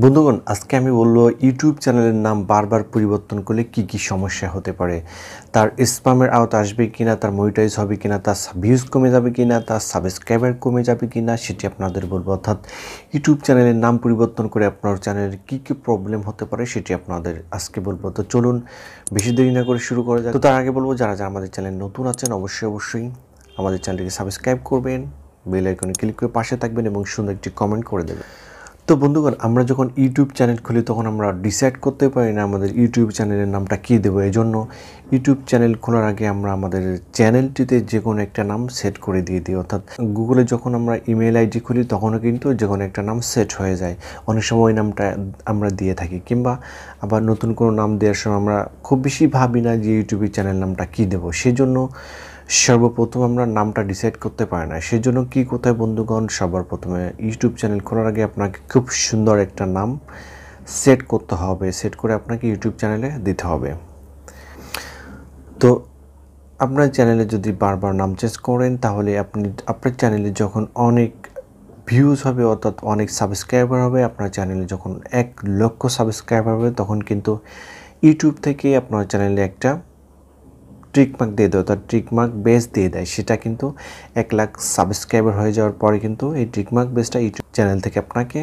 বন্ধুগণ আজকে আমি বলব ইউটিউব চ্যানেলের নাম বারবার পরিবর্তন করলে কি কি সমস্যা হতে পারে তার স্পামের আওত আসবে কি না তার মনিটাইজ হবে কি না তার ভিউজ কমে যাবে কি না তার সাবস্ক্রাইবার কমে যাবে কি না সেটি আপনাদের বলবো অর্থাৎ ইউটিউব চ্যানেলের নাম পরিবর্তন করে আপনার চ্যানেলের কি কি প্রবলেম হতে পারে সেটি আপনাদের আজকে বলবো তো চলুন বেশি দেরি না করে শুরু করা যায় তো তার আগে বলবো যারা যারা আমাদের চ্যানেল নতুন আছেন অবশ্যই অবশ্যই আমাদের চ্যানেলটিকে সাবস্ক্রাইব করবেন বেল আইকনে ক্লিক করে পাশে থাকবেন এবং সুন্দর একটি কমেন্ট করে দেবেন তো বন্ধুগণ আমরা যখন ইউটিউব চ্যানেল খুলি তখন আমরা ডিসাইড করতে পারি না আমাদের ইউটিউব চ্যানেলের নামটা কী দেবো এই জন্য ইউটিউব চ্যানেল খোলার আগে আমরা আমাদের চ্যানেলটিতে যে কোনো একটা নাম সেট করে দিয়ে দিই অর্থাৎ গুগলে যখন আমরা ইমেল আইডি খুলি তখনও কিন্তু যে কোনো একটা নাম সেট হয়ে যায় অনেক সময় ওই নামটা আমরা দিয়ে থাকি কিংবা আবার নতুন কোনো নাম দেওয়ার সময় আমরা খুব বেশি ভাবি না যে ইউটিউবের চ্যানেল নামটা কী দেবো সেজন্য সর্বপ্রথম আমরা নামটা ডিসাইড করতে পারি না সেই জন্য কী কোথায় বন্ধুগণ সবার প্রথমে ইউটিউব চ্যানেল খোলার আগে আপনাকে খুব সুন্দর একটা নাম সেট করতে হবে সেট করে আপনাকে ইউটিউব চ্যানেলে দিতে হবে তো আপনার চ্যানেলে যদি বারবার নাম চেঞ্জ করেন তাহলে আপনি আপনার চ্যানেলে যখন অনেক ভিউজ হবে অর্থাৎ অনেক সাবস্ক্রাইবার হবে আপনার চ্যানেলে যখন এক লক্ষ সাবস্ক্রাইবার হবে তখন কিন্তু ইউটিউব থেকে আপনার চ্যানেলে একটা ট্রিক মার্ক দিয়ে দেয় অর্থাৎ ট্রিক মার্ক বেস দিয়ে দেয় সেটা কিন্তু এক লাখ সাবস্ক্রাইবার হয়ে যাওয়ার পরে কিন্তু এই ট্রিক মার্ক বেসটা ইউটিউব চ্যানেল থেকে আপনাকে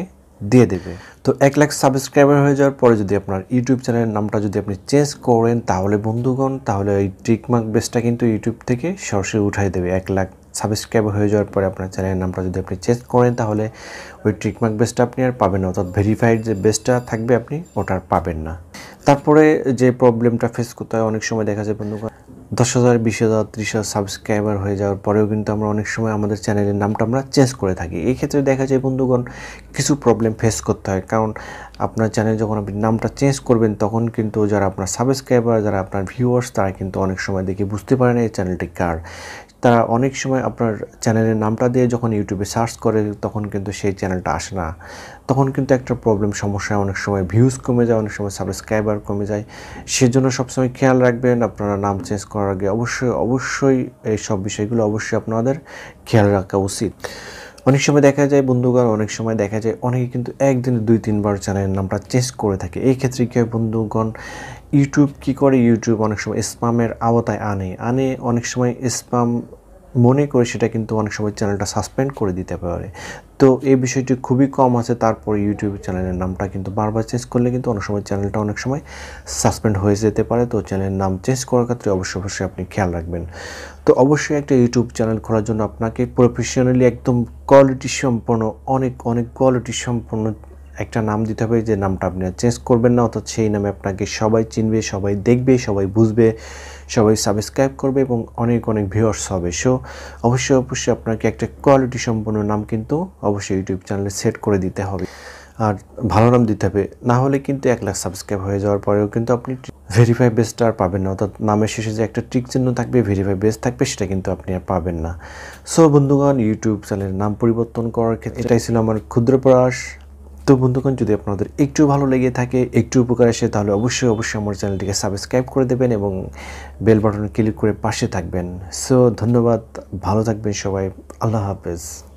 দিয়ে দেবে তো এক লাখ সাবস্ক্রাইবার হয়ে যাওয়ার পরে যদি আপনার ইউটিউব চ্যানেলের নামটা যদি আপনি চেঞ্জ করেন তাহলে বন্ধুগণ তাহলে এই মার্ক বেসটা কিন্তু ইউটিউব থেকে সরাসরি উঠাই দেবে এক লাখ সাবস্ক্রাইবার হয়ে যাওয়ার পরে আপনার চ্যানেলের নামটা যদি আপনি চেঞ্জ করেন তাহলে ওই মার্ক বেসটা আপনি আর পাবেন না অর্থাৎ ভেরিফাইড যে বেসটা থাকবে আপনি ওটা আর পাবেন না তারপরে যে প্রবলেমটা ফেস করতে হয় অনেক সময় দেখা যায় বন্ধুগণ দশ হাজার বিশ হাজার ত্রিশ হাজার সাবস্ক্রাইবার হয়ে যাওয়ার পরেও কিন্তু আমরা অনেক সময় আমাদের চ্যানেলের নামটা আমরা চেঞ্জ করে থাকি এই ক্ষেত্রে দেখা যায় বন্ধুগণ কিছু প্রবলেম ফেস করতে হয় কারণ আপনার চ্যানেল যখন আপনি নামটা চেঞ্জ করবেন তখন কিন্তু যারা আপনার সাবস্ক্রাইবার যারা আপনার ভিউয়ার্স তারা কিন্তু অনেক সময় দেখে বুঝতে পারে না এই চ্যানেলটি কার তারা অনেক সময় আপনার চ্যানেলের নামটা দিয়ে যখন ইউটিউবে সার্চ করে তখন কিন্তু সেই চ্যানেলটা আসে না তখন কিন্তু একটা প্রবলেম সমস্যা অনেক সময় ভিউজ কমে যায় অনেক সময় সাবস্ক্রাইবার কমে যায় সেজন্য সবসময় খেয়াল রাখবেন আপনারা নাম চেঞ্জ করার করার আগে অবশ্যই অবশ্যই এই সব বিষয়গুলো অবশ্যই আপনাদের খেয়াল রাখা উচিত অনেক সময় দেখা যায় বন্ধুগণ অনেক সময় দেখা যায় অনেকে কিন্তু একদিনে দুই তিনবার চ্যানেলের নামটা চেঞ্জ করে থাকে এই ক্ষেত্রে কী হয় বন্ধুগণ ইউটিউব কি করে ইউটিউব অনেক সময় স্পামের আওতায় আনে আনে অনেক সময় স্পাম মনে করে সেটা কিন্তু অনেক সময় চ্যানেলটা সাসপেন্ড করে দিতে পারে তো এই বিষয়টি খুবই কম আছে তারপরে ইউটিউব চ্যানেলের নামটা কিন্তু বারবার চেঞ্জ করলে কিন্তু অনেক সময় চ্যানেলটা অনেক সময় সাসপেন্ড হয়ে যেতে পারে তো চ্যানেলের নাম চেঞ্জ করার ক্ষেত্রে অবশ্যই অবশ্যই আপনি খেয়াল রাখবেন তো অবশ্যই একটা ইউটিউব চ্যানেল খোলার জন্য আপনাকে প্রফেশনালি একদম কোয়ালিটি সম্পন্ন অনেক অনেক কোয়ালিটি সম্পন্ন একটা নাম দিতে হবে যে নামটা আপনি চেঞ্জ করবেন না অর্থাৎ সেই নামে আপনাকে সবাই চিনবে সবাই দেখবে সবাই বুঝবে সবাই সাবস্ক্রাইব করবে এবং অনেক অনেক ভিউয়ার্স হবে সো অবশ্যই অবশ্যই আপনাকে একটা কোয়ালিটি সম্পন্ন নাম কিন্তু অবশ্যই ইউটিউব চ্যানেলে সেট করে দিতে হবে আর ভালো নাম দিতে হবে না হলে কিন্তু এক লাখ সাবস্ক্রাইব হয়ে যাওয়ার পরেও কিন্তু আপনি ভেরিফাই বেস্ট আর পাবেন না অর্থাৎ নামের শেষে যে একটা ট্রিক চিহ্ন থাকবে ভেরিফাই বেস্ট থাকবে সেটা কিন্তু আপনি আর পাবেন না সো বন্ধুগণ ইউটিউব চ্যানেলের নাম পরিবর্তন করার ক্ষেত্রে এটাই ছিল আমার ক্ষুদ্র প্রয়াস তো বন্ধুগণ যদি আপনাদের একটু ভালো লেগে থাকে একটু উপকার আসে তাহলে অবশ্যই অবশ্যই আমার চ্যানেলটিকে সাবস্ক্রাইব করে দেবেন এবং বেল বাটন ক্লিক করে পাশে থাকবেন সো ধন্যবাদ ভালো থাকবেন সবাই আল্লাহ হাফেজ